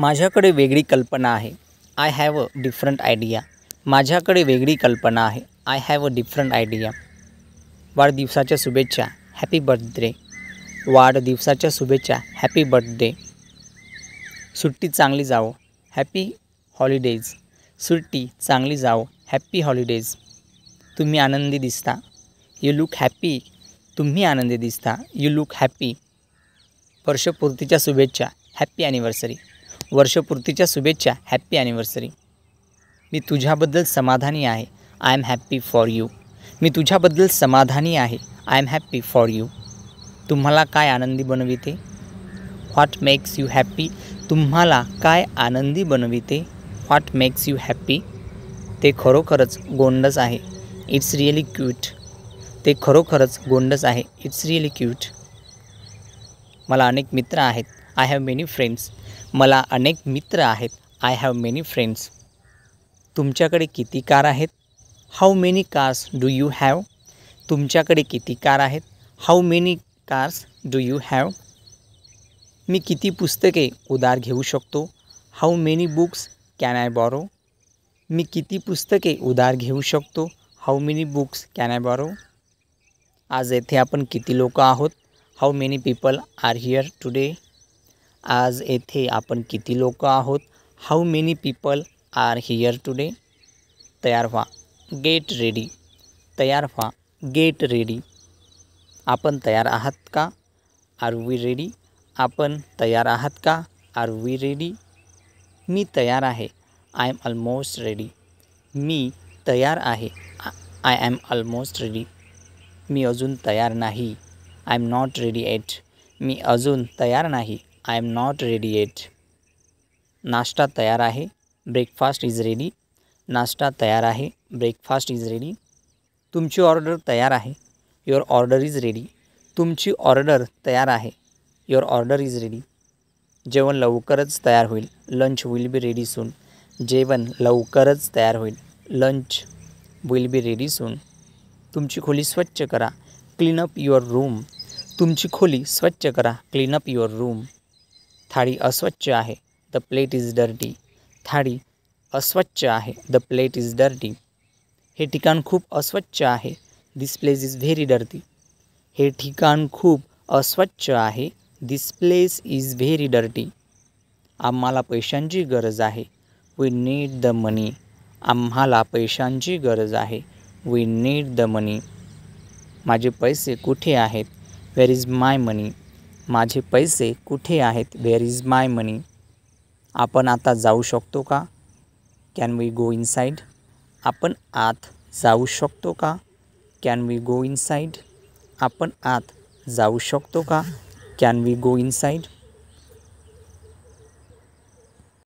माझ्याकडे वेगळी कल्पना है I have a different idea मजाक वेगरी कल्पना है I have a different idea वाढदिवसाच्या शुभेच्छा हॅपी बर्थडे वाढदिवसाच्या शुभेच्छा हॅपी बर्थडे सुट्टी चांगली जाओ हैप्पी हॉलिडेज सुट्टी चांगली जाओ हैप्पी हॉलिडेज तुम्हें आनंदी दिसता यू लुक हैप्पी तुम्हें आनंदी दिसता यू लुक हॅप्पी वर्षपूर्ति शुभेच्छा हैप्पी एनिवर्सरी वर्षपूर्तीच्या शुभेच्छा हॅप्पी ॲनिव्हर्सरी मी तुझ्याबद्दल समाधानी आहे I am happy for you मी तुझ्याबद्दल समाधानी आहे I am happy for you तुम्हाला काय आनंदी बनविते व्हॉट मेक्स यू हॅप्पी तुम्हाला काय आनंदी बनविते व्हॉट मेक्स यू हॅप्पी ते खरोखरच गोंडस आहे इट्स रिअली क्यूट ते खरोखरच गोंडस आहे इट्स रिअली क्यूट मला अनेक मित्र आहेत आय हॅव मेनी फ्रेंड्स मला अनेक मित्र आहेत आय हॅव मेनी फ्रेंड्स तुमच्याकडे किती कार आहेत how many cars do you have तुमच्याकडे किती कार आहेत how many cars do you have मी किती पुस्तके उधार घेऊ शकतो how many books can I borrow मी किती पुस्तके उधार घेऊ शकतो how many books can I borrow आज येथे आपण किती लोक आहोत how many people are here today आज येथे आपण किती लोक आहोत how many people are here today तयार व्हा गेट रेडी तयार व्हा गेट रेडी आपण तयार आहात का आर वी रेडी आपण तयार आहात का आर वी रेडी मी तयार आहे आय एम ऑलमोस्ट रेडी मी तयार आहे आय एम ऑलमोस्ट रेडी मी अजून तयार नाही I am not ready yet मी अजून तयार नाही I am not ready yet नाश्ता तयार आहे ब्रेकफास्ट इज रेडी नाश्ता तयार आहे ब्रेकफास्ट इज रेडी तुमची ऑर्डर तयार आहे युअर ऑर्डर इज रेडी तुमची ऑर्डर तयार आहे युअर ऑर्डर इज रेडी जेवण लवकरच तयार होईल lunch will be ready soon जेवण लवकरच तयार होईल lunch will be ready soon तुमची खोली स्वच्छ करा क्लीन अप युअर रूम तुमची खोली स्वच्छ करा क्लीन अप युअर रूम थाळी अस्वच्छ आहे द प्लेट इज डर्टी थाळी अस्वच्छ आहे द प्लेट इज डर्टी हे ठिकाण खूप अस्वच्छ आहे this place is very dirty हे ठिकाण खूप अस्वच्छ आहे this place is very dirty आम्हाला पैशांची गरज आहे वी नीड द मनी आम्हाला पैशांची गरज आहे वी नीड द मनी माझे पैसे कुठे आहेत वेर इज माय मनी माझे पैसे कुठे आहेत वेर इज माय मनी आपण आता जाऊ शकतो का can we go inside आपण आत जाऊ शकतो का can we go inside आपण आत जाऊ शकतो का can we go in side